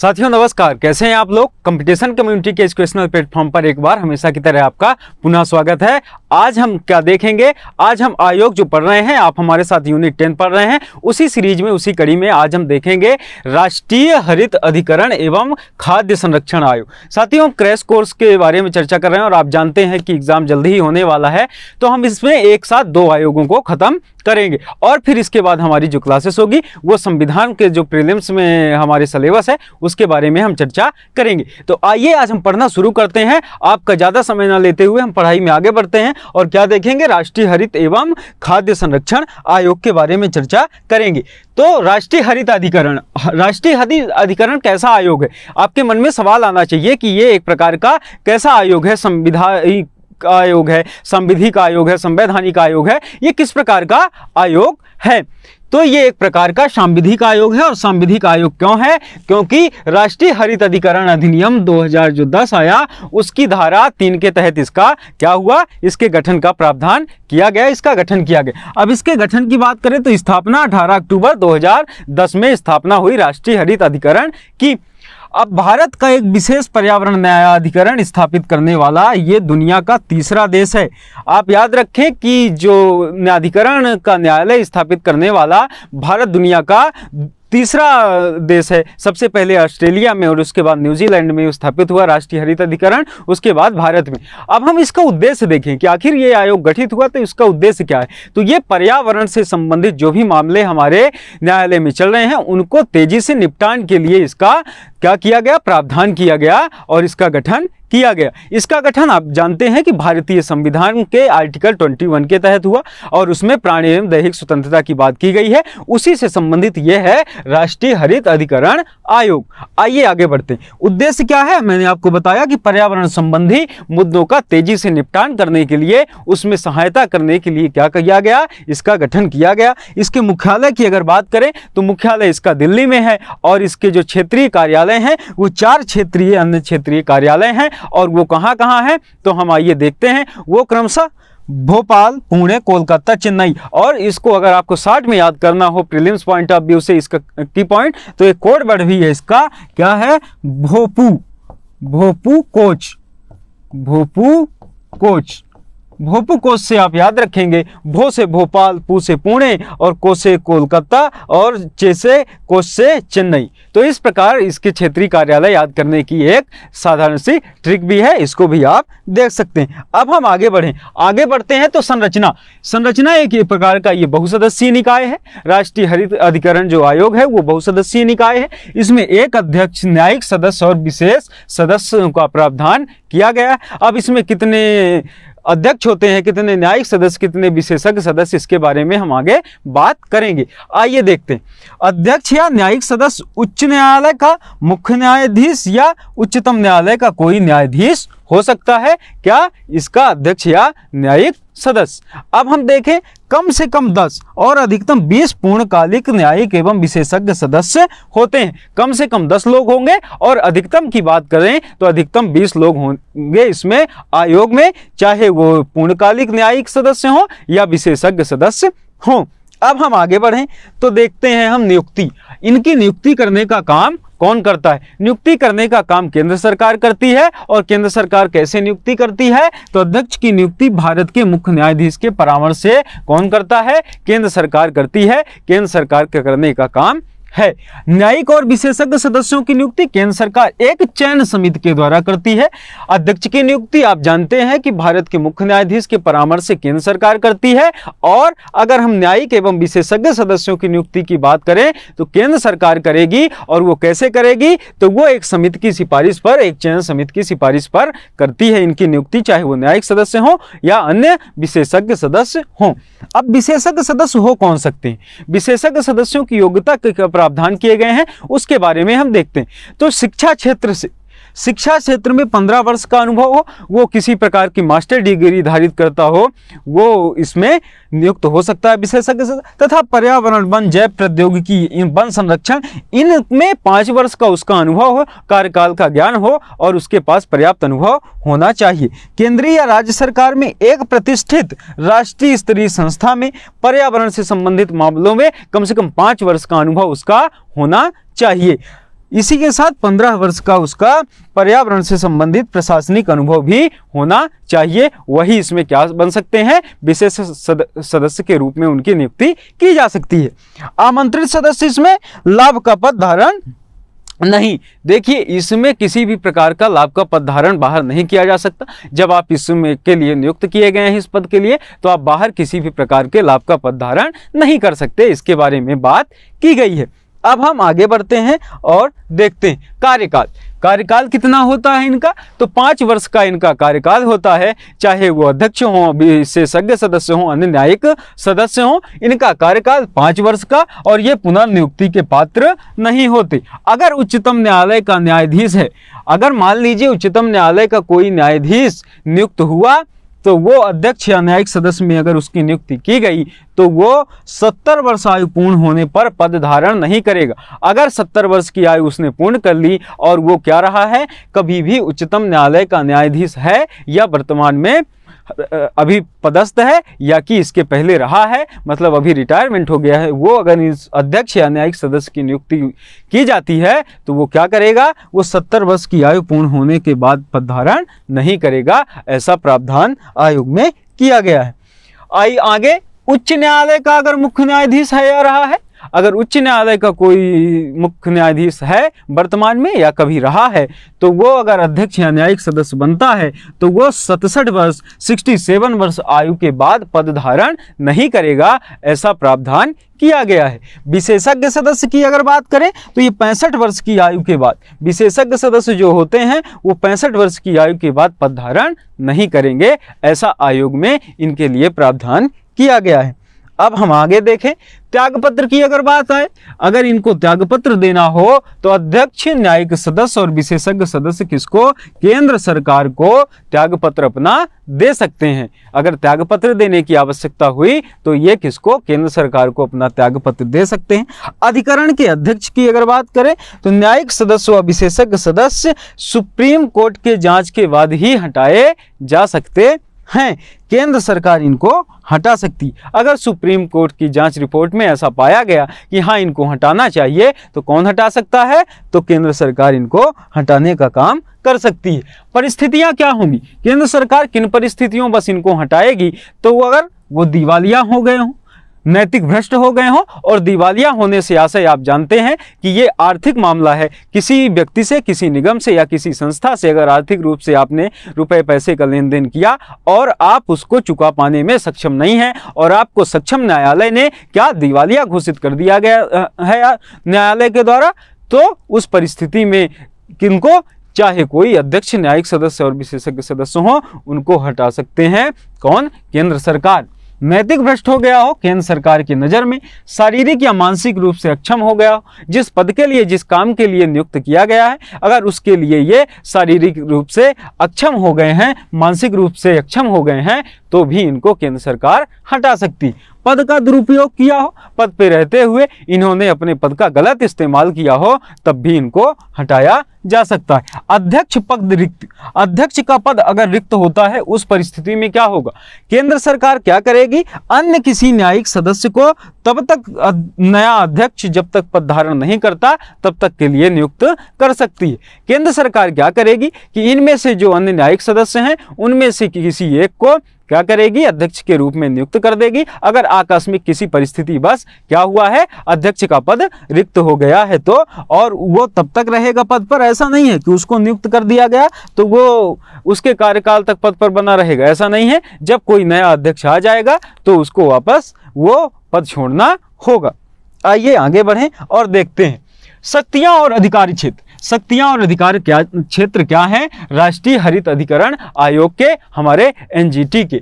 साथियों नमस्कार कैसे हैं आप लोग कंपटीशन कम्युनिटी के इस एजुकेशनल प्लेटफॉर्म पर एक बार हमेशा की तरह आपका पुनः स्वागत है आज हम क्या देखेंगे आज हम आयोग जो पढ़ रहे हैं आप हमारे साथ यूनिट टेन पढ़ रहे हैं उसी सीरीज में उसी कड़ी में आज हम देखेंगे राष्ट्रीय हरित अधिकरण एवं खाद्य संरक्षण आयोग साथियों हम क्रैश कोर्स के बारे में चर्चा कर रहे हैं और आप जानते हैं कि एग्जाम जल्दी ही होने वाला है तो हम इसमें एक साथ दो आयोगों को खत्म करेंगे और फिर इसके बाद हमारी जो क्लासेस होगी वो संविधान के जो प्रीलिम्स में हमारे सिलेबस है उसके बारे में हम चर्चा करेंगे तो आइए आज हम पढ़ना शुरू करते हैं आपका ज़्यादा समय ना लेते हुए हम पढ़ाई में आगे बढ़ते हैं और क्या देखेंगे राष्ट्रीय हरित एवं खाद्य संरक्षण आयोग के बारे में चर्चा करेंगे तो राष्ट्रीय हरित अधिकरण राष्ट्रीय हरित अधिकरण कैसा आयोग है आपके मन में सवाल आना चाहिए कि ये एक प्रकार का कैसा आयोग है संविधान आयोग है संविधिक आयोग है संवैधानिक आयोग है ये किस प्रकार का आयोग है तो ये एक प्रकार का सांविधिक आयोग है और सांविधिक आयोग क्यों है क्योंकि राष्ट्रीय हरित अधिकरण अधिनियम हजार जो दस आया उसकी धारा तीन के तहत इसका क्या हुआ इसके गठन का प्रावधान किया गया इसका गठन किया गया अब इसके गठन की बात करें तो स्थापना अठारह अक्टूबर दो में स्थापना हुई राष्ट्रीय हरित अधिकरण की अब भारत का एक विशेष पर्यावरण न्यायाधिकरण स्थापित करने वाला ये दुनिया का तीसरा देश है आप याद रखें कि जो न्यायाधिकरण का न्यायालय स्थापित करने वाला भारत दुनिया का तीसरा देश है सबसे पहले ऑस्ट्रेलिया में और उसके बाद न्यूजीलैंड में स्थापित हुआ राष्ट्रीय हरित अधिकरण उसके बाद भारत में अब हम इसका उद्देश्य देखें कि आखिर ये आयोग गठित हुआ तो इसका उद्देश्य क्या है तो ये पर्यावरण से संबंधित जो भी मामले हमारे न्यायालय में चल रहे हैं उनको तेजी से निपटान के लिए इसका क्या किया गया प्रावधान किया गया और इसका गठन किया गया इसका गठन आप जानते हैं कि भारतीय संविधान के आर्टिकल 21 के तहत हुआ और उसमें प्राणी एवं दैहिक स्वतंत्रता की बात की गई है उसी से संबंधित यह है राष्ट्रीय हरित अधिकरण आयोग आइए आगे बढ़ते हैं उद्देश्य क्या है मैंने आपको बताया कि पर्यावरण संबंधी मुद्दों का तेजी से निपटान करने के लिए उसमें सहायता करने के लिए क्या किया गया इसका गठन किया गया इसके मुख्यालय की अगर बात करें तो मुख्यालय इसका दिल्ली में है और इसके जो क्षेत्रीय कार्यालय हैं वो चार क्षेत्रीय अन्य क्षेत्रीय कार्यालय हैं और वो कहाँ कहाँ है तो हम आइए देखते हैं वो क्रमशः भोपाल पुणे कोलकाता चेन्नई और इसको अगर आपको साठ में याद करना हो प्रीलिम्स पॉइंट ऑफ व्यू से इसका की पॉइंट तो एक कोड बढ़ भी है इसका क्या है भोपू भोपू कोच भोपू कोच भोपू कोश से आप याद रखेंगे भो से भोपाल पू से पुणे और को से कोलकाता और चे से कोश से चेन्नई तो इस प्रकार इसके क्षेत्रीय कार्यालय याद करने की एक साधारण सी ट्रिक भी है इसको भी आप देख सकते हैं अब हम आगे बढ़ें आगे बढ़ते हैं तो संरचना संरचना एक प्रकार का ये बहुसदस्यीय निकाय है राष्ट्रीय हरित अधिकरण जो आयोग है वो बहुसदस्यीय निकाय है इसमें एक अध्यक्ष न्यायिक सदस्य और विशेष सदस्यों का प्रावधान किया गया अब इसमें कितने अध्यक्ष होते हैं कितने न्यायिक सदस्य कितने विशेषज्ञ सदस्य इसके बारे में हम आगे बात करेंगे आइए देखते हैं अध्यक्ष या न्यायिक सदस्य उच्च न्यायालय का मुख्य न्यायाधीश या उच्चतम न्यायालय का कोई न्यायाधीश हो सकता है क्या इसका अध्यक्ष या न्यायिक सदस्य अब हम देखें कम से कम 10 और अधिकतम 20 पूर्णकालिक न्यायिक एवं विशेषज्ञ सदस्य होते हैं कम से कम 10 लोग होंगे और अधिकतम की बात करें तो अधिकतम 20 लोग होंगे इसमें आयोग में चाहे वो पूर्णकालिक न्यायिक सदस्य हो या विशेषज्ञ सदस्य हों अब हम आगे बढ़ें तो देखते हैं हम नियुक्ति इनकी नियुक्ति करने का काम कौन करता है नियुक्ति करने का काम केंद्र सरकार करती है और केंद्र सरकार कैसे नियुक्ति करती है तो अध्यक्ष की नियुक्ति भारत के मुख्य न्यायाधीश के परामर्श से कौन करता है केंद्र सरकार करती है केंद्र सरकार के करने का काम है न्यायिक और विशेषज्ञ सदस्यों की नियुक्ति केंद्र सरकार एक चयन समिति के द्वारा करती है अध्यक्ष की नियुक्ति आप जानते हैं कि भारत के मुख्य न्यायाधीश के परामर्श से केंद्र सरकार करती है और अगर हम न्यायिक एवं विशेषज्ञ सदस्यों की नियुक्ति की बात करें तो केंद्र सरकार करेगी और वो कैसे करेगी तो वो एक समिति की सिफारिश पर एक चयन समिति की सिफारिश पर करती है इनकी नियुक्ति चाहे वो न्यायिक सदस्य हो या अन्य विशेषज्ञ सदस्य हो अब विशेषज्ञ सदस्य हो कौन सकते हैं विशेषज्ञ सदस्यों की योग्यता प्रावधान किए गए हैं उसके बारे में हम देखते हैं तो शिक्षा क्षेत्र से शिक्षा क्षेत्र में पंद्रह वर्ष का अनुभव हो वो किसी प्रकार की मास्टर डिग्री धारित करता हो वो इसमें नियुक्त हो सकता है विशेषज्ञ तथा पर्यावरण वन जैव प्रौद्योगिकी वन संरक्षण इनमें पाँच वर्ष का उसका अनुभव हो कार्यकाल का ज्ञान हो और उसके पास पर्याप्त अनुभव होना चाहिए केंद्रीय या राज्य सरकार में एक प्रतिष्ठित राष्ट्रीय स्तरीय संस्था में पर्यावरण से संबंधित मामलों में कम से कम पाँच वर्ष का अनुभव उसका होना चाहिए इसी के साथ पंद्रह वर्ष का उसका पर्यावरण से संबंधित प्रशासनिक अनुभव भी होना चाहिए वही इसमें क्या बन सकते हैं विशेष सद, सदस्य के रूप में उनकी नियुक्ति की जा सकती है आमंत्रित सदस्य इसमें लाभ का पद धारण नहीं देखिए इसमें किसी भी प्रकार का लाभ का पद धारण बाहर नहीं किया जा सकता जब आप इसमें के लिए नियुक्त किए गए हैं इस पद के लिए तो आप बाहर किसी भी प्रकार के लाभ का पद धारण नहीं कर सकते इसके बारे में बात की गई है अब हम आगे बढ़ते हैं और देखते हैं कार्यकाल कार्यकाल कितना होता है इनका तो पाँच वर्ष का इनका कार्यकाल होता है चाहे वो अध्यक्ष हों विशेषज्ञ सदस्य हों अन्य न्यायिक सदस्य हों इनका कार्यकाल पाँच वर्ष का और ये पुनर्नियुक्ति के पात्र नहीं होते अगर उच्चतम न्यायालय का न्यायाधीश है अगर मान लीजिए उच्चतम न्यायालय का कोई न्यायाधीश नियुक्त हुआ तो वो अध्यक्ष या न्यायिक सदस्य में अगर उसकी नियुक्ति की गई तो वो सत्तर वर्ष आयु पूर्ण होने पर पद धारण नहीं करेगा अगर सत्तर वर्ष की आयु उसने पूर्ण कर ली और वो क्या रहा है कभी भी उच्चतम न्यायालय का न्यायाधीश है या वर्तमान में अभी पदस्थ है या कि इसके पहले रहा है मतलब अभी रिटायरमेंट हो गया है वो अगर इस अध्यक्ष या न्यायिक सदस्य की नियुक्ति की जाती है तो वो क्या करेगा वो सत्तर वर्ष की आयु पूर्ण होने के बाद पद धारण नहीं करेगा ऐसा प्रावधान आयोग में किया गया है आई आगे उच्च न्यायालय का अगर मुख्य न्यायाधीश है या रहा है अगर उच्च न्यायालय का कोई मुख्य न्यायाधीश है वर्तमान में या कभी रहा है तो वो अगर अध्यक्ष या न्यायिक सदस्य बनता है तो वो सतसठ वर्ष सिक्सटी सेवन वर्ष आयु के बाद पद धारण नहीं करेगा ऐसा प्रावधान किया गया है विशेषज्ञ सदस्य की अगर बात करें तो ये पैंसठ वर्ष की आयु के बाद विशेषज्ञ सदस्य जो होते हैं वो पैंसठ वर्ष की आयु के बाद पद धारण नहीं करेंगे ऐसा आयोग में इनके लिए प्रावधान किया गया है अब हम आगे देखें त्यागपत्र की अगर बात आए अगर इनको त्यागपत्र देना हो तो अध्यक्ष न्यायिक सदस्य और विशेषज्ञ सदस्य किसको केंद्र सरकार को त्यागपत्र अपना दे सकते हैं अगर त्यागपत्र देने की आवश्यकता हुई तो ये किसको केंद्र सरकार को अपना त्यागपत्र दे सकते हैं अधिकरण के अध्यक्ष की अगर बात करें तो न्यायिक सदस्य व विशेषज्ञ सदस्य सुप्रीम कोर्ट के जांच के बाद ही हटाए जा सकते हैं केंद्र सरकार इनको हटा सकती अगर सुप्रीम कोर्ट की जांच रिपोर्ट में ऐसा पाया गया कि हाँ इनको हटाना चाहिए तो कौन हटा सकता है तो केंद्र सरकार इनको हटाने का काम कर सकती है परिस्थितियाँ क्या होंगी केंद्र सरकार किन परिस्थितियों बस इनको हटाएगी तो अगर वो दिवालिया हो गए हों नैतिक भ्रष्ट हो गए हों और दिवालिया होने से आशय आप जानते हैं कि ये आर्थिक मामला है किसी व्यक्ति से किसी निगम से या किसी संस्था से अगर आर्थिक रूप से आपने रुपए पैसे का लेन देन किया और आप उसको चुका पाने में सक्षम नहीं हैं और आपको सक्षम न्यायालय ने क्या दिवालिया घोषित कर दिया गया है न्यायालय के द्वारा तो उस परिस्थिति में किनको चाहे कोई अध्यक्ष न्यायिक सदस्य और विशेषज्ञ सदस्य हों उनको हटा सकते हैं कौन केंद्र सरकार नैतिक भ्रष्ट हो गया हो केंद्र सरकार की नज़र में शारीरिक या मानसिक रूप से अक्षम हो गया हो जिस पद के लिए जिस काम के लिए नियुक्त किया गया है अगर उसके लिए ये शारीरिक रूप से अक्षम हो गए हैं मानसिक रूप से अक्षम हो गए हैं तो भी इनको केंद्र सरकार हटा सकती पद का दुरुपयोग किया हो पद पे रहते हुए इन्होंने अपने पद का गलत इस्तेमाल किया हो तब भी इनको हटाया जा सकता है अध्यक्ष पद रिक्त अध्यक्ष का पद अगर रिक्त होता है उस परिस्थिति में क्या होगा केंद्र सरकार क्या करेगी अन्य किसी न्यायिक सदस्य को तब तक नया अध्यक्ष जब तक पद धारण नहीं करता तब तक के लिए नियुक्त कर सकती है केंद्र सरकार क्या करेगी कि इनमें से जो अन्य न्यायिक सदस्य हैं उनमें से किसी एक को क्या करेगी अध्यक्ष के रूप में नियुक्त कर देगी अगर आकस्मिक किसी परिस्थिति बस क्या हुआ है अध्यक्ष का पद रिक्त हो गया है तो और वो तब तक रहेगा पद पर ऐसा नहीं है कि उसको नियुक्त कर दिया गया तो वो उसके कार्यकाल तक पद पर बना रहेगा ऐसा नहीं है जब कोई नया अध्यक्ष आ जाएगा तो उसको वापस वो पद छोड़ना होगा आइए आगे बढ़ें और देखते हैं शक्तियां और अधिकारी क्षेत्र शक्तियां और अधिकार क्या क्षेत्र क्या है राष्ट्रीय हरित अधिकरण आयोग के हमारे एनजीटी के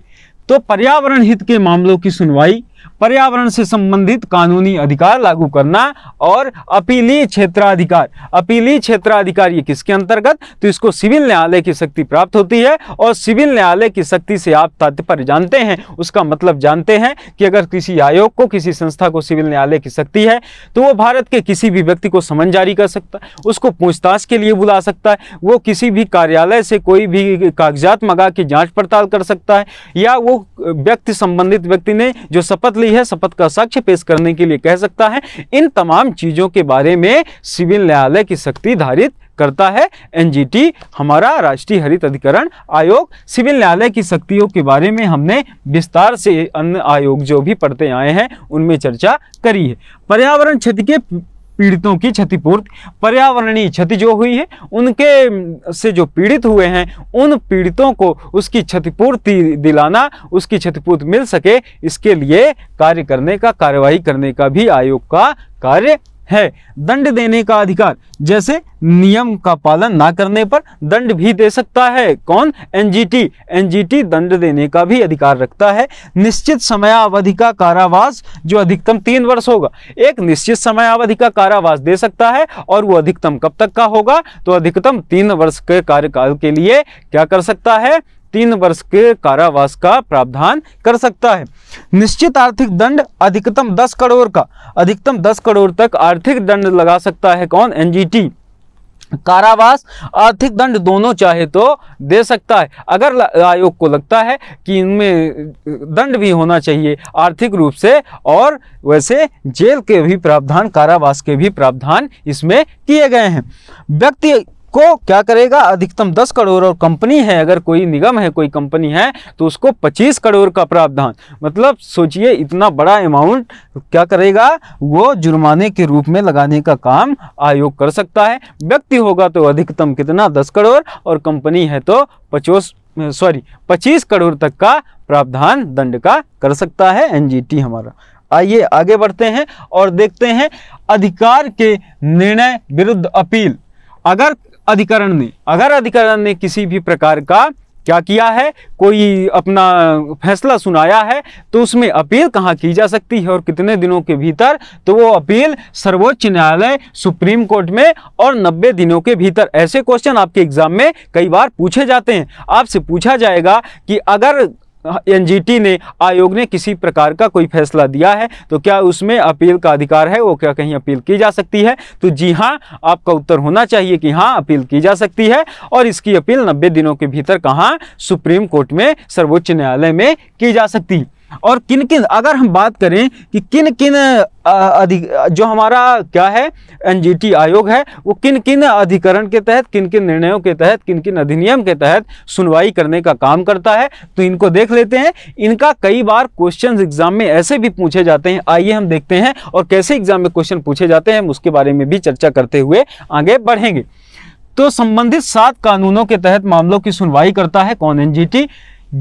तो पर्यावरण हित के मामलों की सुनवाई पर्यावरण से संबंधित कानूनी अधिकार लागू करना और अपीली क्षेत्राधिकार अपीली क्षेत्राधिकार ये किसके अंतर्गत तो इसको सिविल न्यायालय की शक्ति प्राप्त होती है और सिविल न्यायालय की शक्ति से आप तात्पर्य जानते हैं उसका मतलब जानते हैं कि अगर किसी आयोग को किसी संस्था को सिविल न्यायालय की शक्ति है तो वो भारत के किसी भी व्यक्ति को समन जारी कर सकता है उसको पूछताछ के लिए बुला सकता है वो किसी भी कार्यालय से कोई भी कागजात मंगा के जांच पड़ताल कर सकता है या वो व्यक्ति संबंधित व्यक्ति ने जो शपथ शपथ ली है शपथ का साक्ष्य पेश करने के लिए कह सकता है इन तमाम चीज़ों के बारे में सिविल न्यायालय की शक्ति धारित करता है एनजीटी हमारा राष्ट्रीय हरित अधिकरण आयोग सिविल न्यायालय की शक्तियों के बारे में हमने विस्तार से अन्य आयोग जो भी पढ़ते आए हैं उनमें चर्चा करी है पर्यावरण क्षति के पीड़ितों की क्षतिपूर्ति पर्यावरणीय क्षति जो हुई है उनके से जो पीड़ित हुए हैं उन पीड़ितों को उसकी क्षतिपूर्ति दिलाना उसकी क्षतिपूर्ति मिल सके इसके लिए कार्य करने का कार्यवाही करने का भी आयोग का कार्य है दंड देने का अधिकार जैसे नियम का पालन ना करने पर दंड भी दे सकता है कौन एनजीटी एनजीटी दंड देने का भी अधिकार रखता है निश्चित समयावधि का कारावास जो अधिकतम तीन वर्ष होगा एक निश्चित समयावधि का कारावास दे सकता है और वो अधिकतम कब तक का होगा तो अधिकतम तीन वर्ष के कार्यकाल के लिए क्या कर सकता है तीन वर्ष के कारावास का प्रावधान कर सकता है निश्चित आर्थिक दंड अधिकतम दस करोड़ का अधिकतम दस करोड़ तक आर्थिक दंड लगा सकता है कौन एनजीटी कारावास आर्थिक दंड दोनों चाहे तो दे सकता है अगर आयोग को लगता है कि इनमें दंड भी होना चाहिए आर्थिक रूप से और वैसे जेल के भी प्रावधान कारावास के भी प्रावधान इसमें किए गए हैं व्यक्ति को क्या करेगा अधिकतम दस करोड़ और कंपनी है अगर कोई निगम है कोई कंपनी है तो उसको पच्चीस करोड़ का प्रावधान मतलब सोचिए इतना बड़ा अमाउंट क्या करेगा वो जुर्माने के रूप में लगाने का काम आयोग कर सकता है व्यक्ति होगा तो अधिकतम कितना दस करोड़ और कंपनी है तो पचोस सॉरी पच्चीस करोड़ तक का प्रावधान दंड का कर सकता है एन हमारा आइए आगे बढ़ते हैं और देखते हैं अधिकार के निर्णय विरुद्ध अपील अगर अधिकरण ने अगर अधिकरण ने किसी भी प्रकार का क्या किया है कोई अपना फैसला सुनाया है तो उसमें अपील कहाँ की जा सकती है और कितने दिनों के भीतर तो वो अपील सर्वोच्च न्यायालय सुप्रीम कोर्ट में और 90 दिनों के भीतर ऐसे क्वेश्चन आपके एग्जाम में कई बार पूछे जाते हैं आपसे पूछा जाएगा कि अगर एनजीटी ने आयोग ने किसी प्रकार का कोई फैसला दिया है तो क्या उसमें अपील का अधिकार है वो क्या कहीं अपील की जा सकती है तो जी हाँ आपका उत्तर होना चाहिए कि हाँ अपील की जा सकती है और इसकी अपील नब्बे दिनों के भीतर कहाँ सुप्रीम कोर्ट में सर्वोच्च न्यायालय में की जा सकती है और किन किन अगर हम बात करें कि किन किन अधिक जो हमारा क्या है एनजीटी आयोग है वो किन किन अधिकरण के तहत किन किन निर्णयों के तहत किन किन अधिनियम के तहत सुनवाई करने का काम करता है तो इनको देख लेते हैं इनका कई बार क्वेश्चन एग्जाम में ऐसे भी पूछे जाते हैं आइए हम देखते हैं और कैसे एग्जाम में क्वेश्चन पूछे जाते हैं हम उसके बारे में भी चर्चा करते हुए आगे बढ़ेंगे तो संबंधित सात कानूनों के तहत मामलों की सुनवाई करता है कौन एनजीटी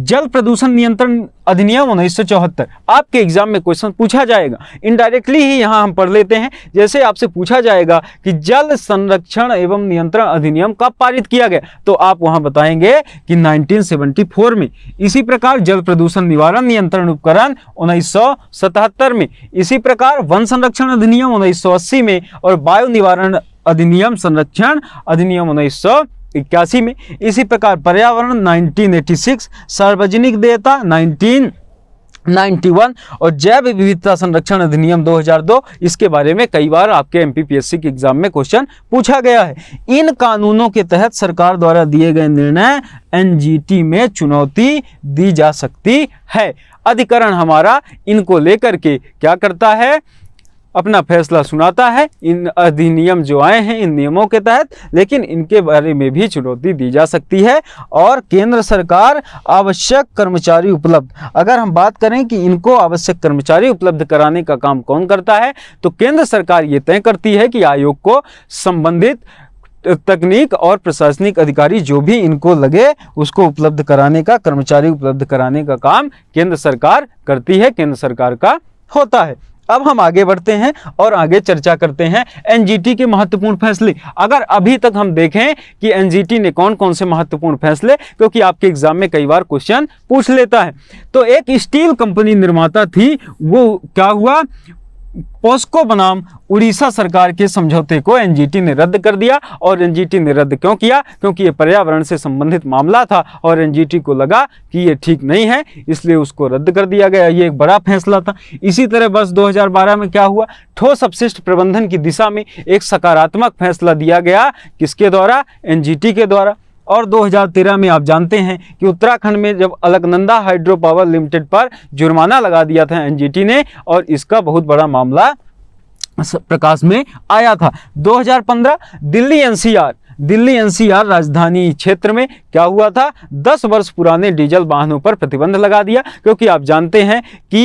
जल प्रदूषण नियंत्रण अधिनियम उन्नीस सौ आपके एग्जाम में क्वेश्चन पूछा जाएगा इनडायरेक्टली ही यहाँ हम पढ़ लेते हैं जैसे आपसे पूछा जाएगा कि जल संरक्षण एवं नियंत्रण अधिनियम कब पारित किया गया तो आप वहाँ बताएंगे कि 1974 में इसी प्रकार जल प्रदूषण निवारण नियंत्रण उपकरण उन्नीस में इसी प्रकार वन संरक्षण अधिनियम उन्नीस में और वायु निवारण अधिनियम संरक्षण अधिनियम उन्नीस इक्यासी में इसी प्रकार पर्यावरण 1986 सार्वजनिक देयता 1991 और जैव विविधता संरक्षण अधिनियम 2002 इसके बारे में कई बार आपके एम के एग्जाम में क्वेश्चन पूछा गया है इन कानूनों के तहत सरकार द्वारा दिए गए निर्णय एनजीटी में चुनौती दी जा सकती है अधिकरण हमारा इनको लेकर के क्या करता है अपना फैसला सुनाता है इन अधिनियम जो आए हैं इन नियमों के तहत लेकिन इनके बारे में भी चुनौती दी जा सकती है और केंद्र सरकार आवश्यक कर्मचारी उपलब्ध अगर हम बात करें कि इनको आवश्यक कर्मचारी उपलब्ध कराने का काम कौन करता है तो केंद्र सरकार ये तय करती है कि आयोग को संबंधित तकनीक और प्रशासनिक अधिकारी जो भी इनको लगे उसको उपलब्ध कराने का कर्मचारी उपलब्ध कराने का काम केंद्र सरकार करती है केंद्र सरकार का होता है अब हम आगे बढ़ते हैं और आगे चर्चा करते हैं एनजीटी के महत्वपूर्ण फैसले अगर अभी तक हम देखें कि एनजीटी ने कौन कौन से महत्वपूर्ण फैसले क्योंकि आपके एग्जाम में कई बार क्वेश्चन पूछ लेता है तो एक स्टील कंपनी निर्माता थी वो क्या हुआ पोस्को बनाम उड़ीसा सरकार के समझौते को एनजीटी ने रद्द कर दिया और एनजीटी ने रद्द क्यों किया क्योंकि ये पर्यावरण से संबंधित मामला था और एनजीटी को लगा कि ये ठीक नहीं है इसलिए उसको रद्द कर दिया गया ये एक बड़ा फैसला था इसी तरह वर्ष 2012 में क्या हुआ ठोस अपशिष्ट प्रबंधन की दिशा में एक सकारात्मक फैसला दिया गया किसके द्वारा एन के द्वारा और 2013 में आप जानते हैं कि उत्तराखंड में जब अलकनंदा हाइड्रो पावर लिमिटेड पर जुर्माना लगा दिया था एनजीटी ने और इसका बहुत बड़ा मामला प्रकाश में आया था 2015 दिल्ली एनसीआर दिल्ली एनसीआर राजधानी क्षेत्र में क्या हुआ था 10 वर्ष पुराने डीजल वाहनों पर प्रतिबंध लगा दिया क्योंकि आप जानते हैं कि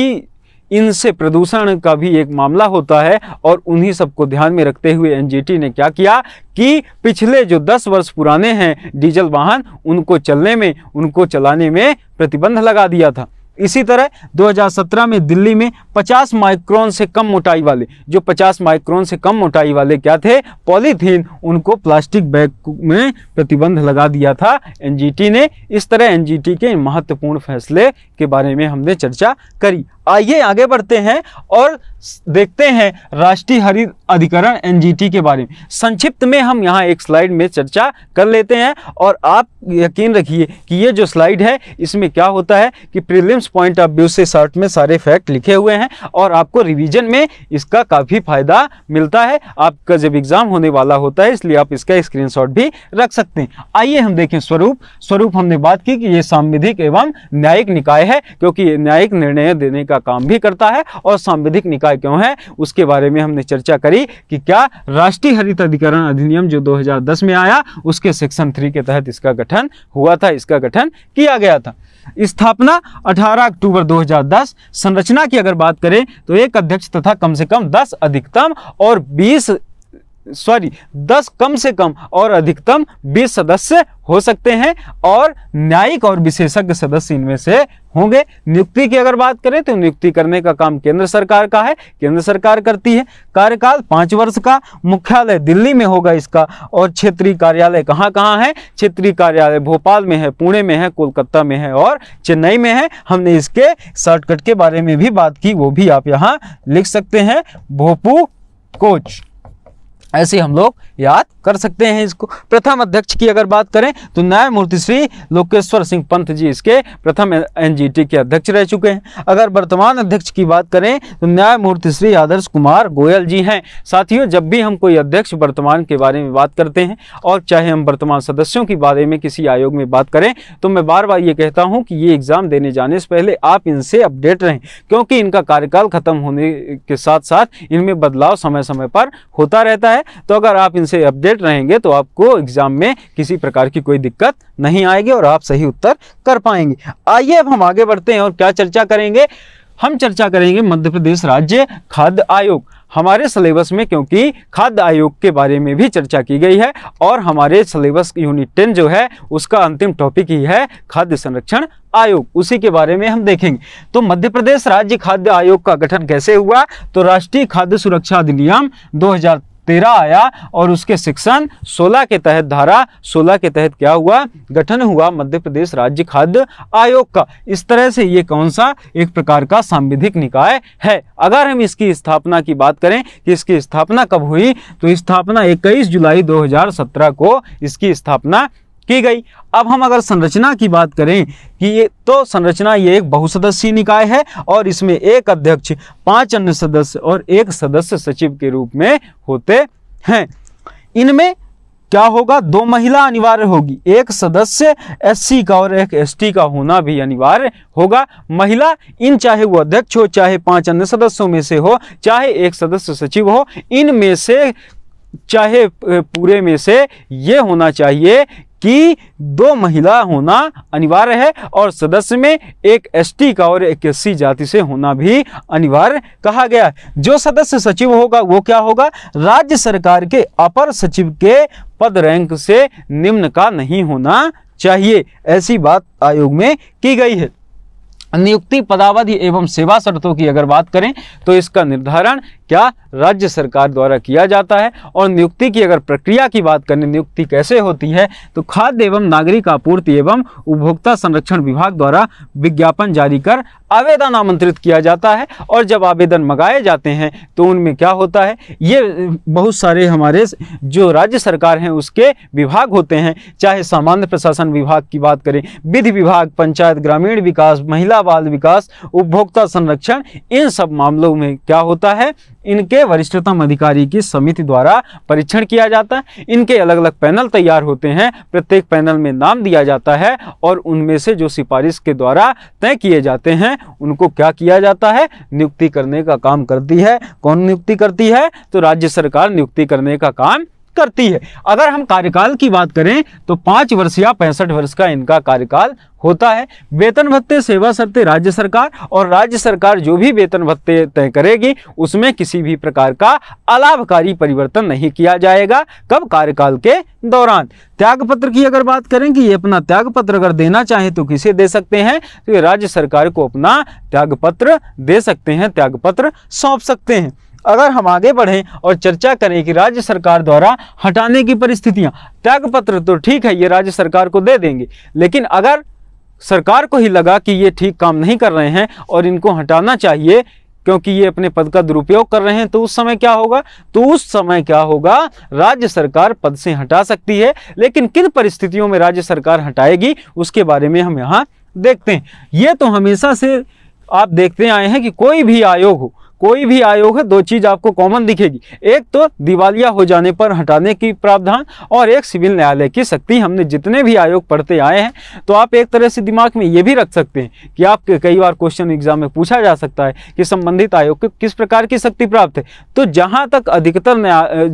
इनसे प्रदूषण का भी एक मामला होता है और उन्हीं सबको ध्यान में रखते हुए एनजीटी ने क्या किया कि पिछले जो 10 वर्ष पुराने हैं डीजल वाहन उनको चलने में उनको चलाने में प्रतिबंध लगा दिया था इसी तरह 2017 में दिल्ली में 50 माइक्रोन से कम मोटाई वाले जो 50 माइक्रोन से कम मोटाई वाले क्या थे पॉलीथीन उनको प्लास्टिक बैग में प्रतिबंध लगा दिया था एनजीटी ने इस तरह एनजीटी के महत्वपूर्ण फैसले के बारे में हमने चर्चा करी आइए आगे बढ़ते हैं और देखते हैं राष्ट्रीय हरित अधिकरण एनजीटी के बारे में संक्षिप्त में हम यहाँ एक स्लाइड में चर्चा कर लेते हैं और आप यकीन रखिए कि ये जो स्लाइड है इसमें क्या होता है कि prelims reference point of view से शर्ट में सारे फैक्ट लिखे हुए हैं और आपको रिवीजन में इसका काफ़ी फायदा मिलता है आपका जब एग्जाम होने वाला होता है इसलिए आप इसका स्क्रीनशॉट भी रख सकते हैं आइए हम देखें स्वरूप स्वरूप हमने बात की कि ये सांविधिक एवं न्यायिक निकाय है क्योंकि ये न्यायिक निर्णय देने का काम भी करता है और सांविधिक निकाय क्यों है उसके बारे में हमने चर्चा करी कि क्या राष्ट्रीय हरित अधिकरण अधिनियम जो 2010 में आया उसके सेक्शन थ्री के तहत इसका गठन हुआ था इसका गठन किया गया था स्थापना 18 अक्टूबर 2010 संरचना की अगर बात करें तो एक अध्यक्ष तथा कम से कम 10 अधिकतम और सॉरी दस कम से कम और अधिकतम बीस सदस्य हो सकते हैं और न्यायिक और विशेषज्ञ सदस्य इनमें से होंगे नियुक्ति की अगर बात करें तो नियुक्ति करने का काम केंद्र सरकार का है केंद्र सरकार करती है कार्यकाल पांच वर्ष का मुख्यालय दिल्ली में होगा इसका और क्षेत्रीय कार्यालय कहाँ कहाँ है क्षेत्रीय कार्यालय भोपाल में है पुणे में है कोलकाता में है और चेन्नई में है हमने इसके शॉर्टकट के बारे में भी बात की वो भी आप यहाँ लिख सकते हैं भोपू कोच ऐसे हम लोग याद कर सकते हैं इसको प्रथम अध्यक्ष की अगर बात करें तो न्यायमूर्ति श्री लोकेश्वर सिंह पंत जी इसके प्रथम एनजीटी के अध्यक्ष रह चुके हैं अगर वर्तमान अध्यक्ष की बात करें तो न्यायमूर्ति श्री आदर्श कुमार गोयल जी हैं साथियों जब भी हम कोई अध्यक्ष वर्तमान के बारे में बात करते हैं और चाहे हम वर्तमान सदस्यों के बारे में किसी आयोग में बात करें तो मैं बार बार ये कहता हूँ कि ये एग्ज़ाम देने जाने से पहले आप इनसे अपडेट रहें क्योंकि इनका कार्यकाल खत्म होने के साथ साथ इनमें बदलाव समय समय पर होता रहता है तो अगर आप क्वेश्चन से अपडेट रहेंगे तो आपको एग्जाम में किसी प्रकार की कोई दिक्कत नहीं आएगी और आप सही उत्तर कर पाएंगे आइए अब हम आगे बढ़ते हैं और क्या चर्चा करेंगे हम चर्चा करेंगे मध्य प्रदेश राज्य खाद्य आयोग हमारे सिलेबस में क्योंकि खाद्य आयोग के बारे में भी चर्चा की गई है और हमारे सिलेबस यूनिट टेन जो है उसका अंतिम टॉपिक ही है खाद्य संरक्षण आयोग उसी के बारे में हम देखेंगे तो मध्य प्रदेश राज्य खाद्य आयोग का गठन कैसे हुआ तो राष्ट्रीय खाद्य सुरक्षा अधिनियम दो तेरह आया और उसके सेक्शन सोलह के तहत धारा सोलह के तहत क्या हुआ गठन हुआ मध्य प्रदेश राज्य खाद्य आयोग का इस तरह से ये कौन सा एक प्रकार का सांविधिक निकाय है अगर हम इसकी स्थापना की बात करें कि इसकी स्थापना कब हुई तो स्थापना इक्कीस जुलाई दो को इसकी स्थापना की गई अब हम अगर संरचना की बात करें कि ये तो संरचना ये एक बहुसदस्यीय निकाय है और इसमें एक अध्यक्ष पांच अन्य सदस्य और एक सदस्य सचिव के रूप में होते हैं इनमें क्या होगा दो महिला अनिवार्य होगी एक सदस्य एससी का और एक एसटी का होना भी अनिवार्य होगा महिला इन चाहे वो अध्यक्ष हो चाहे पांच अन्य सदस्यों में से हो चाहे एक सदस्य सचिव हो इनमें से चाहे पूरे में से ये होना चाहिए कि दो महिला होना अनिवार्य है और सदस्य में एक एसटी का और एक एस जाति से होना भी अनिवार्य कहा गया जो सदस्य सचिव होगा वो क्या होगा राज्य सरकार के अपर सचिव के पद रैंक से निम्न का नहीं होना चाहिए ऐसी बात आयोग में की गई है नियुक्ति पदावधि एवं सेवा शर्तों की अगर बात करें तो इसका निर्धारण क्या राज्य सरकार द्वारा किया जाता है और नियुक्ति की अगर प्रक्रिया की बात करें नियुक्ति कैसे होती है तो खाद्य एवं नागरिक आपूर्ति एवं उपभोक्ता संरक्षण विभाग द्वारा विज्ञापन जारी कर आवेदन आमंत्रित किया जाता है और जब आवेदन मंगाए जाते हैं तो उनमें क्या होता है ये बहुत सारे हमारे जो राज्य सरकार हैं उसके विभाग होते हैं चाहे सामान्य प्रशासन विभाग की बात करें विधि विभाग पंचायत ग्रामीण विकास महिला बाल विकास उपभोक्ता संरक्षण इन सब मामलों में क्या होता है इनके वरिष्ठतम अधिकारी की समिति द्वारा परीक्षण किया जाता है इनके अलग अलग पैनल तैयार होते हैं प्रत्येक पैनल में नाम दिया जाता है और उनमें से जो सिफारिश के द्वारा तय किए जाते हैं उनको क्या किया जाता है नियुक्ति करने का काम करती है कौन नियुक्ति करती है तो राज्य सरकार नियुक्ति करने का काम करती है अगर हम कार्यकाल की बात करें तो पाँच वर्ष या पैंसठ वर्ष का इनका कार्यकाल होता है वेतन भत्ते सेवा शर्ते राज्य सरकार और राज्य सरकार जो भी वेतन भत्ते तय करेगी उसमें किसी भी प्रकार का अलाभकारी परिवर्तन नहीं किया जाएगा कब कार्यकाल के दौरान त्यागपत्र की अगर बात करें कि ये अपना त्यागपत्र अगर देना चाहे तो किसे दे सकते हैं तो ये राज्य सरकार को अपना त्याग पत्र दे सकते हैं त्यागपत्र सौंप सकते हैं अगर हम आगे बढ़ें और चर्चा करें कि राज्य सरकार द्वारा हटाने की परिस्थितियाँ त्याग पत्र तो ठीक है ये राज्य सरकार को दे देंगे लेकिन अगर सरकार को ही लगा कि ये ठीक काम नहीं कर रहे हैं और इनको हटाना चाहिए क्योंकि ये अपने पद का दुरुपयोग कर रहे हैं तो उस समय क्या होगा तो उस समय क्या होगा राज्य सरकार पद से हटा सकती है लेकिन किन परिस्थितियों में राज्य सरकार हटाएगी उसके बारे में हम यहाँ देखते हैं ये तो हमेशा से आप देखते आए हैं कि कोई भी आयोग हो कोई भी आयोग है दो चीज़ आपको कॉमन दिखेगी एक तो दिवालिया हो जाने पर हटाने की प्रावधान और एक सिविल न्यायालय की शक्ति हमने जितने भी आयोग पढ़ते आए हैं तो आप एक तरह से दिमाग में ये भी रख सकते हैं कि आपके कई बार क्वेश्चन एग्जाम में पूछा जा सकता है कि संबंधित आयोग को किस प्रकार की शक्ति प्राप्त है तो जहाँ तक अधिकतर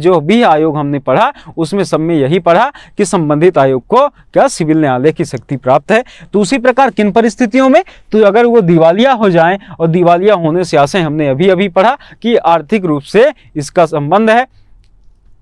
जो भी आयोग हमने पढ़ा उसमें सब में यही पढ़ा कि संबंधित आयोग को क्या सिविल न्यायालय की शक्ति प्राप्त है तो उसी प्रकार किन परिस्थितियों में तो अगर वो दिवालिया हो जाए और दिवालिया होने से आशय हमने अभी अभी अभी पढ़ा कि आर्थिक रूप से इसका संबंध है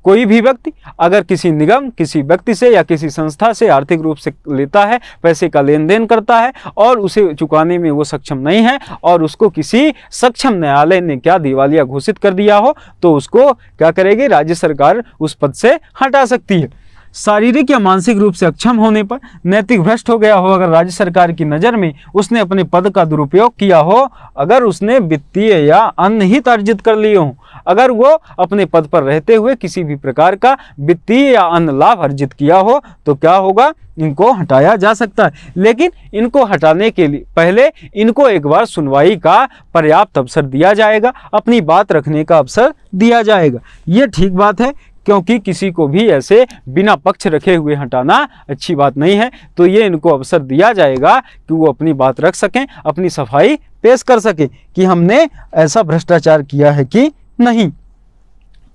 कोई भी व्यक्ति अगर किसी निगम किसी व्यक्ति से या किसी संस्था से आर्थिक रूप से लेता है पैसे का लेन देन करता है और उसे चुकाने में वो सक्षम नहीं है और उसको किसी सक्षम न्यायालय ने क्या दिवालिया घोषित कर दिया हो तो उसको क्या करेगी राज्य सरकार उस पद से हटा सकती है शारीरिक या मानसिक रूप से अक्षम होने पर नैतिक भ्रष्ट हो गया हो अगर राज्य सरकार की नज़र में उसने अपने पद का दुरुपयोग किया हो अगर उसने वित्तीय या अन्य हित अर्जित कर लिए हों अगर वो अपने पद पर रहते हुए किसी भी प्रकार का वित्तीय या अन्य लाभ अर्जित किया हो तो क्या होगा इनको हटाया जा सकता है लेकिन इनको हटाने के लिए पहले इनको एक बार सुनवाई का पर्याप्त अवसर दिया जाएगा अपनी बात रखने का अवसर दिया जाएगा ये ठीक बात है क्योंकि किसी को भी ऐसे बिना पक्ष रखे हुए हटाना अच्छी बात नहीं है तो ये इनको अवसर दिया जाएगा कि वो अपनी बात रख सकें अपनी सफाई पेश कर सकें कि हमने ऐसा भ्रष्टाचार किया है कि नहीं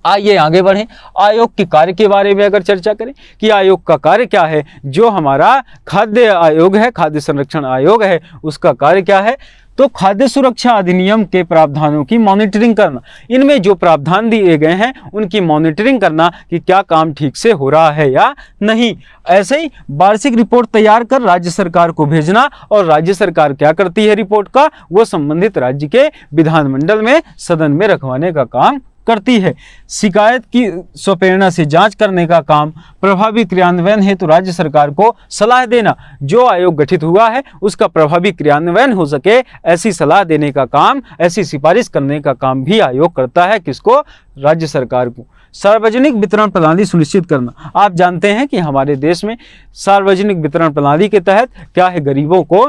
आइए आगे बढ़ें आयोग के कार्य के बारे में अगर चर्चा करें कि आयोग का कार्य क्या है जो हमारा खाद्य आयोग है खाद्य संरक्षण आयोग है उसका कार्य क्या है तो खाद्य सुरक्षा अधिनियम के प्रावधानों की मॉनिटरिंग करना इनमें जो प्रावधान दिए गए हैं उनकी मॉनिटरिंग करना कि क्या काम ठीक से हो रहा है या नहीं ऐसे ही वार्षिक रिपोर्ट तैयार कर राज्य सरकार को भेजना और राज्य सरकार क्या करती है रिपोर्ट का वो संबंधित राज्य के विधानमंडल में सदन में रखवाने का काम करती है शिकायत की स्वप्रेरणा से जांच करने का काम प्रभावी क्रियान्वयन हेतु तो राज्य सरकार को सलाह देना जो आयोग गठित हुआ है उसका प्रभावी क्रियान्वयन हो सके ऐसी सलाह देने का काम ऐसी सिफारिश करने का काम भी आयोग करता है किसको राज्य सरकार को सार्वजनिक वितरण प्रणाली सुनिश्चित करना आप जानते हैं कि हमारे देश में सार्वजनिक वितरण प्रणाली के तहत क्या है गरीबों को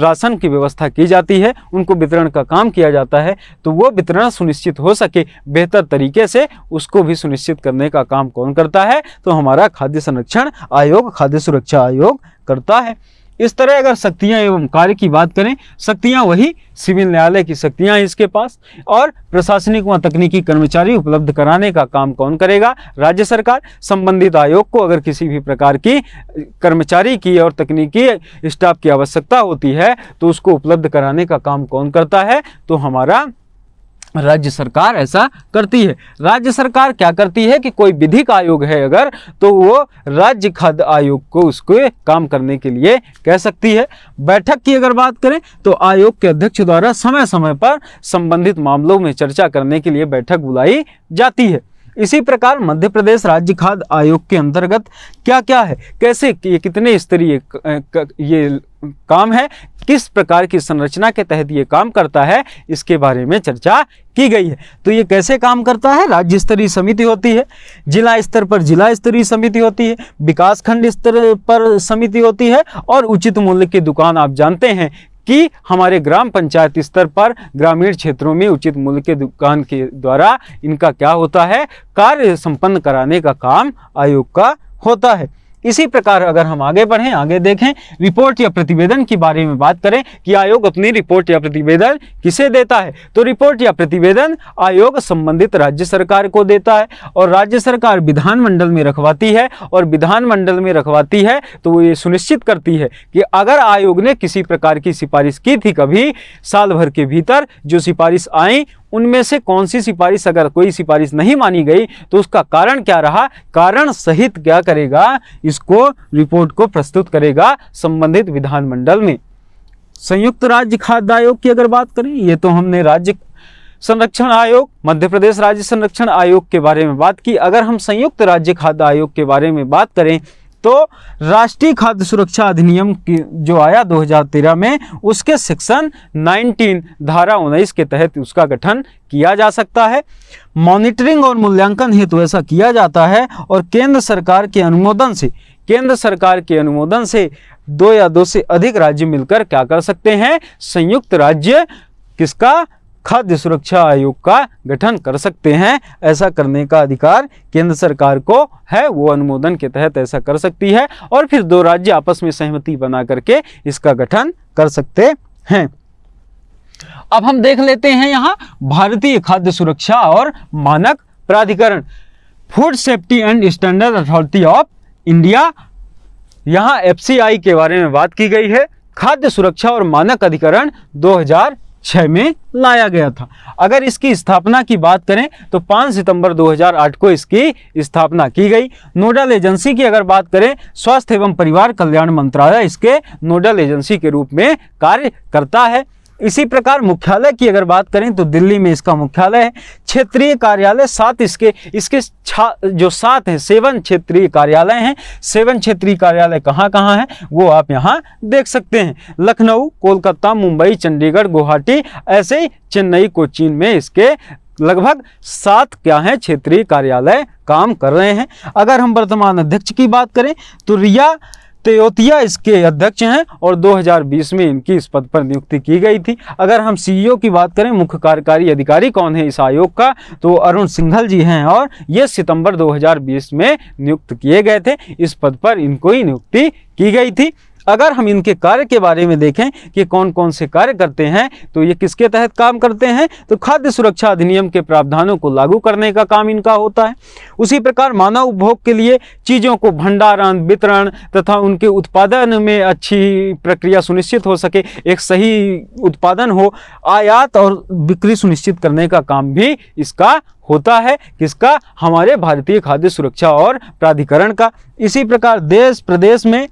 राशन की व्यवस्था की जाती है उनको वितरण का काम किया जाता है तो वो वितरण सुनिश्चित हो सके बेहतर तरीके से उसको भी सुनिश्चित करने का काम कौन करता है तो हमारा खाद्य संरक्षण आयोग खाद्य सुरक्षा आयोग करता है इस तरह अगर शक्तियां एवं कार्य की बात करें शक्तियां वही सिविल न्यायालय की शक्तियां हैं इसके पास और प्रशासनिक व तकनीकी कर्मचारी उपलब्ध कराने का काम कौन करेगा राज्य सरकार संबंधित आयोग को अगर किसी भी प्रकार की कर्मचारी की और तकनीकी स्टाफ की आवश्यकता होती है तो उसको उपलब्ध कराने का काम कौन करता है तो हमारा राज्य सरकार ऐसा करती है राज्य सरकार क्या करती है कि कोई विधिक आयोग है अगर तो वो राज्य खाद्य आयोग को उसको काम करने के लिए कह सकती है बैठक की अगर बात करें तो आयोग के अध्यक्ष द्वारा समय समय पर संबंधित मामलों में चर्चा करने के लिए बैठक बुलाई जाती है इसी प्रकार मध्य प्रदेश राज्य खाद्य आयोग के अंतर्गत क्या क्या है कैसे ये कितने स्तरीय ये काम है किस प्रकार की संरचना के तहत ये काम करता है इसके बारे में चर्चा की गई है तो ये कैसे काम करता है राज्य स्तरीय समिति होती है जिला स्तर पर जिला स्तरीय समिति होती है विकास खंड स्तर पर समिति होती है और उचित मूल्य की दुकान आप जानते हैं कि हमारे ग्राम पंचायत स्तर पर ग्रामीण क्षेत्रों में उचित मूल्य के दुकान के द्वारा इनका क्या होता है कार्य संपन्न कराने का काम आयोग का होता है इसी प्रकार अगर हम आगे बढ़ें आगे देखें रिपोर्ट या प्रतिवेदन के बारे में बात करें कि आयोग अपनी रिपोर्ट या प्रतिवेदन किसे देता है तो रिपोर्ट या प्रतिवेदन आयोग संबंधित राज्य सरकार को देता है और राज्य सरकार विधानमंडल में रखवाती है और विधानमंडल में रखवाती है तो वो ये सुनिश्चित करती है कि अगर आयोग ने किसी प्रकार की सिफारिश की थी कभी साल भर के भीतर जो सिफारिश आई उनमें से कौन सी सिफारिश अगर कोई सिफारिश नहीं मानी गई तो उसका कारण क्या रहा कारण सहित क्या करेगा इसको रिपोर्ट को प्रस्तुत करेगा संबंधित विधानमंडल में संयुक्त राज्य खाद्य आयोग की अगर बात करें ये तो हमने राज्य संरक्षण आयोग मध्य प्रदेश राज्य संरक्षण आयोग के बारे में बात की अगर हम संयुक्त राज्य खाद्य आयोग के बारे में बात करें तो राष्ट्रीय खाद्य सुरक्षा अधिनियम की जो आया 2013 में उसके सेक्शन 19 धारा उन्नीस के तहत उसका गठन किया जा सकता है मॉनिटरिंग और मूल्यांकन हेतु तो ऐसा किया जाता है और केंद्र सरकार के अनुमोदन से केंद्र सरकार के अनुमोदन से दो या दो से अधिक राज्य मिलकर क्या कर सकते हैं संयुक्त राज्य किसका खाद्य सुरक्षा आयोग का गठन कर सकते हैं ऐसा करने का अधिकार केंद्र सरकार को है वो अनुमोदन के तहत ऐसा कर सकती है और फिर दो राज्य आपस में सहमति बना करके इसका गठन कर सकते हैं अब हम देख लेते हैं यहाँ भारतीय खाद्य सुरक्षा और मानक प्राधिकरण food safety and standard authority of India यहाँ एफसीआई के बारे में बात की गई है खाद्य सुरक्षा और मानक अधिकरण छः में लाया गया था अगर इसकी स्थापना की बात करें तो 5 सितंबर 2008 को इसकी स्थापना की गई नोडल एजेंसी की अगर बात करें स्वास्थ्य एवं परिवार कल्याण मंत्रालय इसके नोडल एजेंसी के रूप में कार्य करता है इसी प्रकार मुख्यालय की अगर बात करें तो दिल्ली में इसका मुख्यालय है क्षेत्रीय कार्यालय सात इसके इसके जो सात हैं सेवन क्षेत्रीय कार्यालय हैं सेवन क्षेत्रीय कार्यालय कहाँ कहाँ हैं वो आप यहाँ देख सकते हैं लखनऊ कोलकाता मुंबई चंडीगढ़ गुवाहाटी ऐसे ही चेन्नई कोचीन में इसके लगभग सात क्या हैं क्षेत्रीय कार्यालय काम कर रहे हैं अगर हम वर्तमान अध्यक्ष की बात करें तो रिया तेयोतिया इसके अध्यक्ष हैं और 2020 में इनकी इस पद पर नियुक्ति की गई थी अगर हम सीईओ की बात करें मुख्य कार्यकारी अधिकारी कौन है इस आयोग का तो अरुण सिंघल जी हैं और ये सितंबर 2020 में नियुक्त किए गए थे इस पद पर इनको ही नियुक्ति की गई थी अगर हम इनके कार्य के बारे में देखें कि कौन कौन से कार्य करते हैं तो ये किसके तहत काम करते हैं तो खाद्य सुरक्षा अधिनियम के प्रावधानों को लागू करने का काम इनका होता है उसी प्रकार मानव उपभोग के लिए चीज़ों को भंडारण वितरण तथा उनके उत्पादन में अच्छी प्रक्रिया सुनिश्चित हो सके एक सही उत्पादन हो आयात और बिक्री सुनिश्चित करने का काम भी इसका होता है किसका हमारे भारतीय खाद्य सुरक्षा और प्राधिकरण का इसी प्रकार देश प्रदेश में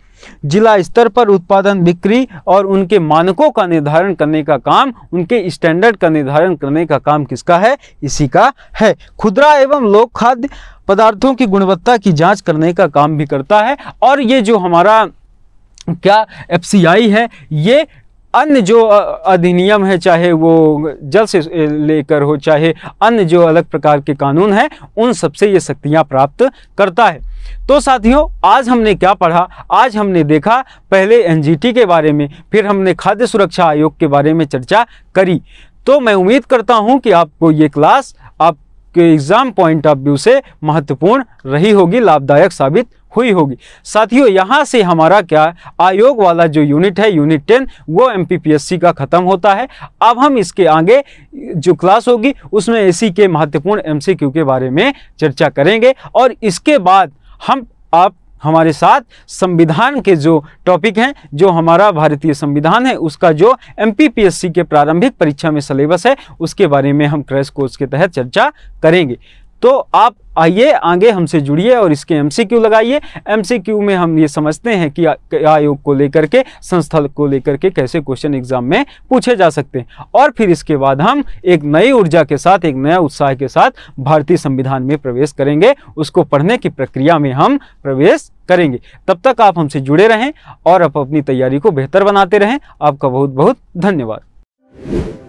जिला स्तर पर उत्पादन बिक्री और उनके मानकों का निर्धारण करने का काम उनके स्टैंडर्ड का निर्धारण करने का काम किसका है इसी का है खुदरा एवं लोक खाद्य पदार्थों की गुणवत्ता की जांच करने का काम भी करता है और ये जो हमारा क्या एफ है ये अन्य जो अधिनियम है चाहे वो जल से लेकर हो चाहे अन्य जो अलग प्रकार के कानून हैं उन सबसे ये शक्तियाँ प्राप्त करता है तो साथियों आज हमने क्या पढ़ा आज हमने देखा पहले एनजीटी के बारे में फिर हमने खाद्य सुरक्षा आयोग के बारे में चर्चा करी तो मैं उम्मीद करता हूँ कि आपको ये क्लास के एग्ज़ाम पॉइंट ऑफ व्यू से महत्वपूर्ण रही होगी लाभदायक साबित हुई होगी साथियों यहाँ से हमारा क्या आयोग वाला जो यूनिट है यूनिट टेन वो एम का ख़त्म होता है अब हम इसके आगे जो क्लास होगी उसमें इसी के महत्वपूर्ण एम के बारे में चर्चा करेंगे और इसके बाद हम आप हमारे साथ संविधान के जो टॉपिक हैं जो हमारा भारतीय संविधान है उसका जो एम के प्रारंभिक परीक्षा में सिलेबस है उसके बारे में हम क्रैश कोर्स के तहत चर्चा करेंगे तो आप आइए आगे हमसे जुड़िए और इसके एमसीक्यू लगाइए एमसीक्यू में हम ये समझते हैं कि आयोग को लेकर के संस्था को लेकर के कैसे क्वेश्चन एग्जाम में पूछे जा सकते हैं और फिर इसके बाद हम एक नई ऊर्जा के साथ एक नया उत्साह के साथ भारतीय संविधान में प्रवेश करेंगे उसको पढ़ने की प्रक्रिया में हम प्रवेश करेंगे तब तक आप हमसे जुड़े रहें और आप अपनी तैयारी को बेहतर बनाते रहें आपका बहुत बहुत धन्यवाद